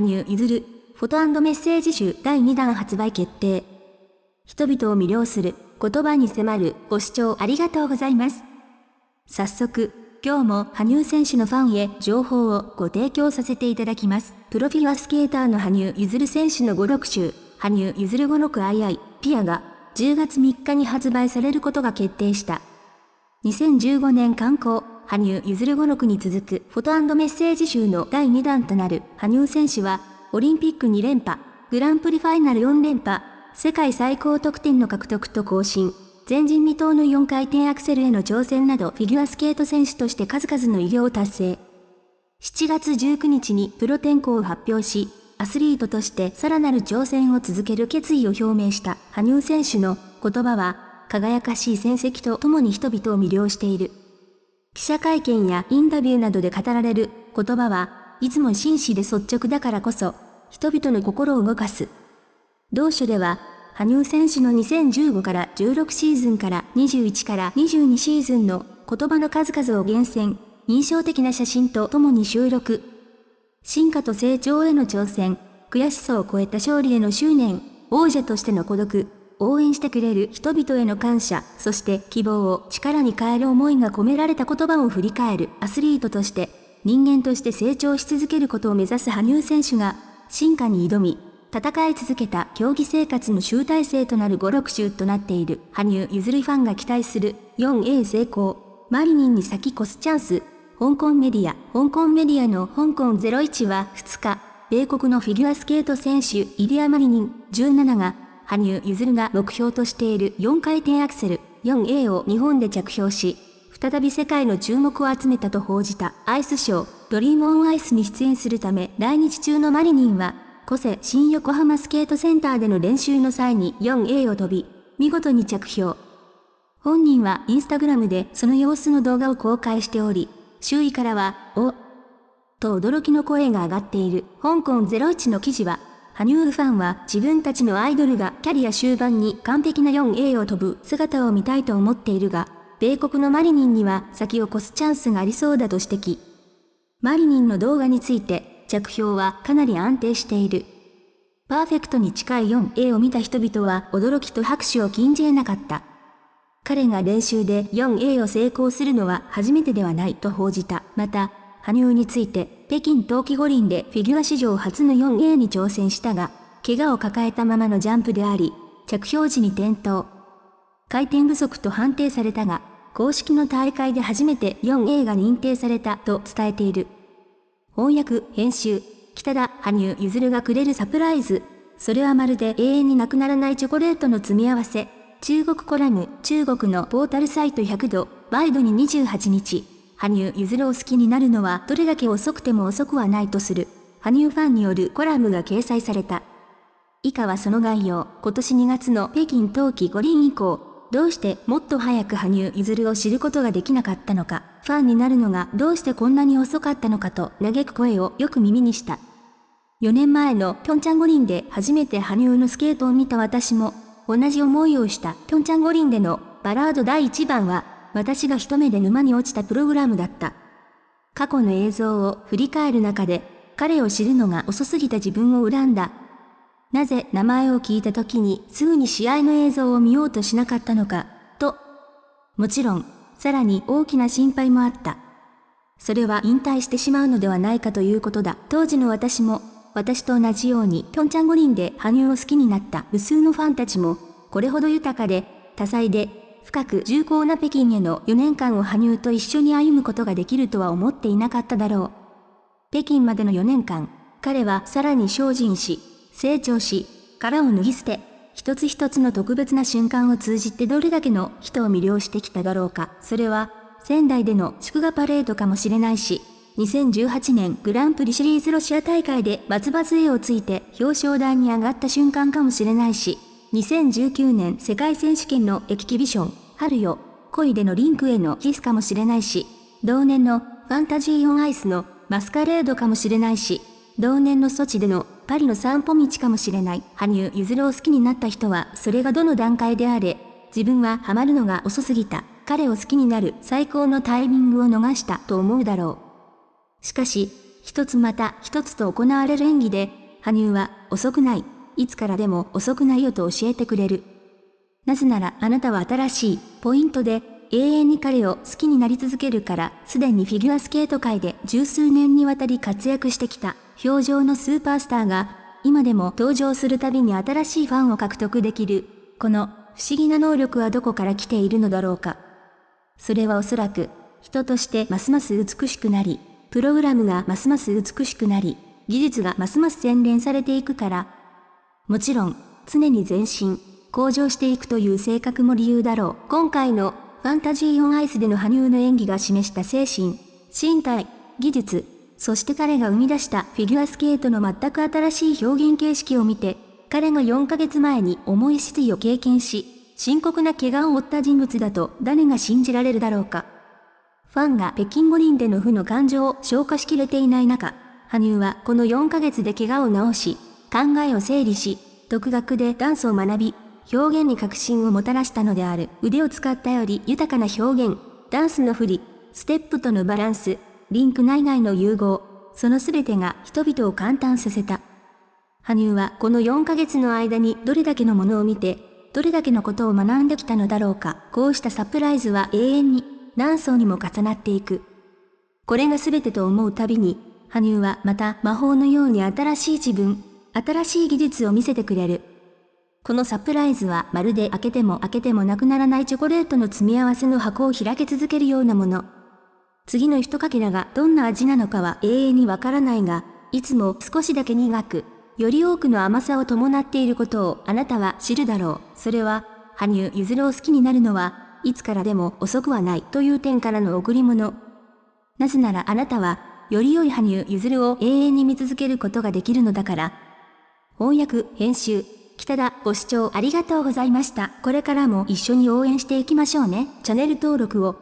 羽生結弦、フォトメッセージ集第2弾発売決定。人々を魅了する、言葉に迫る、ご視聴ありがとうございます。早速、今日も羽生選手のファンへ情報をご提供させていただきます。プロフィアスケーターの羽生結弦選手の5、6集、羽生結弦5、6II、ピアが10月3日に発売されることが決定した。2015年刊行、羽生結る語録に続くフォトメッセージ集の第2弾となる羽生選手は、オリンピック2連覇、グランプリファイナル4連覇、世界最高得点の獲得と更新、前人未到の4回転アクセルへの挑戦などフィギュアスケート選手として数々の偉業を達成。7月19日にプロ転向を発表し、アスリートとしてさらなる挑戦を続ける決意を表明した羽生選手の言葉は、輝かしい戦績とともに人々を魅了している。記者会見やインタビューなどで語られる言葉はいつも真摯で率直だからこそ、人々の心を動かす。同書では、羽生選手の2015から16シーズンから21から22シーズンの言葉の数々を厳選、印象的な写真と共に収録。進化と成長への挑戦、悔しさを超えた勝利への執念、王者としての孤独、応援してくれる人々への感謝、そして希望を力に変える思いが込められた言葉を振り返るアスリートとして、人間として成長し続けることを目指す羽生選手が、進化に挑み、戦い続けた競技生活の集大成となる5、6週となっている羽生結弦ファンが期待する 4A 成功、マリニンに先越すチャンス、香港メディア、香港メディアの香港01は2日、米国のフィギュアスケート選手イリア・マリニン17が羽生結弦が目標としている4回転アクセル 4A を日本で着氷し、再び世界の注目を集めたと報じたアイスショー、ドリームオンアイスに出演するため来日中のマリニンは、古瀬新横浜スケートセンターでの練習の際に 4A を飛び、見事に着氷。本人はインスタグラムでその様子の動画を公開しており、周囲からは、おと驚きの声が上がっている香港01の記事は羽生ファンは自分たちのアイドルがキャリア終盤に完璧な 4A を飛ぶ姿を見たいと思っているが、米国のマリニンには先を越すチャンスがありそうだと指摘。マリニンの動画について、着氷はかなり安定している。パーフェクトに近い 4A を見た人々は驚きと拍手を禁じ得なかった。彼が練習で 4A を成功するのは初めてではないと報じた。また、羽生について、北京冬季五輪でフィギュア史上初の 4A に挑戦したが、怪我を抱えたままのジャンプであり、着氷時に転倒。回転不足と判定されたが、公式の大会で初めて 4A が認定されたと伝えている。翻訳、編集、北田、羽生、譲るがくれるサプライズ。それはまるで永遠になくならないチョコレートの積み合わせ。中国コラム、中国のポータルサイト100度、ワイドに28日。羽生結弦を好きになるのはどれだけ遅くても遅くはないとする、羽生ファンによるコラムが掲載された。以下はその概要、今年2月の北京冬季五輪以降、どうしてもっと早く羽生結弦を知ることができなかったのか、ファンになるのがどうしてこんなに遅かったのかと嘆く声をよく耳にした。4年前のピョンチャン五輪で初めて羽生のスケートを見た私も、同じ思いをしたピョンチャン五輪でのバラード第1番は、私が一目で沼に落ちたプログラムだった。過去の映像を振り返る中で、彼を知るのが遅すぎた自分を恨んだ。なぜ名前を聞いた時にすぐに試合の映像を見ようとしなかったのか、と。もちろん、さらに大きな心配もあった。それは引退してしまうのではないかということだ。当時の私も、私と同じようにピョンチャン五輪で羽生を好きになった無数のファンたちも、これほど豊かで、多彩で深く重厚な北京への4年間を羽生と一緒に歩むことができるとは思っていなかっただろう。北京までの4年間、彼はさらに精進し、成長し、殻を脱ぎ捨て、一つ一つの特別な瞬間を通じてどれだけの人を魅了してきただろうか。それは、仙台での祝賀パレードかもしれないし、2018年グランプリシリーズロシア大会でバツバツ絵をついて表彰台に上がった瞬間かもしれないし、2019年世界選手権のエキキビション、春よ、恋でのリンクへのキスかもしれないし、同年のファンタジーオンアイスのマスカレードかもしれないし、同年のソチでのパリの散歩道かもしれない、羽生結弦を好きになった人は、それがどの段階であれ、自分はハマるのが遅すぎた、彼を好きになる最高のタイミングを逃したと思うだろう。しかし、一つまた一つと行われる演技で、羽生は遅くない、いつからでも遅くないよと教えてくれる。なぜならあなたは新しいポイントで永遠に彼を好きになり続けるから、すでにフィギュアスケート界で十数年にわたり活躍してきた、表情のスーパースターが、今でも登場するたびに新しいファンを獲得できる、この不思議な能力はどこから来ているのだろうか。それはおそらく、人としてますます美しくなり、プログラムがますます美しくなり、技術がますます洗練されていくから、もちろん、常に前進、向上していくという性格も理由だろう。今回のファンタジー・オン・アイスでの羽生の演技が示した精神、身体、技術、そして彼が生み出したフィギュアスケートの全く新しい表現形式を見て、彼が4ヶ月前に重い失意を経験し、深刻な怪我を負った人物だと誰が信じられるだろうか。ファンが北京五輪での負の感情を消化しきれていない中、羽生はこの4ヶ月で怪我を治し、考えを整理し、独学でダンスを学び、表現に革新をもたらしたのである。腕を使ったより豊かな表現、ダンスの振り、ステップとのバランス、リンク内外の融合、その全てが人々を感嘆させた。羽生はこの4ヶ月の間にどれだけのものを見て、どれだけのことを学んできたのだろうか。こうしたサプライズは永遠に何層にも重なっていく。これが全てと思うたびに、羽生はまた魔法のように新しい自分、新しい技術を見せてくれる。このサプライズはまるで開けても開けてもなくならないチョコレートの詰め合わせの箱を開け続けるようなもの。次の一かけらがどんな味なのかは永遠にわからないが、いつも少しだけ苦く、より多くの甘さを伴っていることをあなたは知るだろう。それは、羽生結弦を好きになるのは、いつからでも遅くはないという点からの贈り物。なぜならあなたは、より良い羽生結弦を永遠に見続けることができるのだから、翻訳、編集、北田、ご視聴ありがとうございました。これからも一緒に応援していきましょうね。チャンネル登録を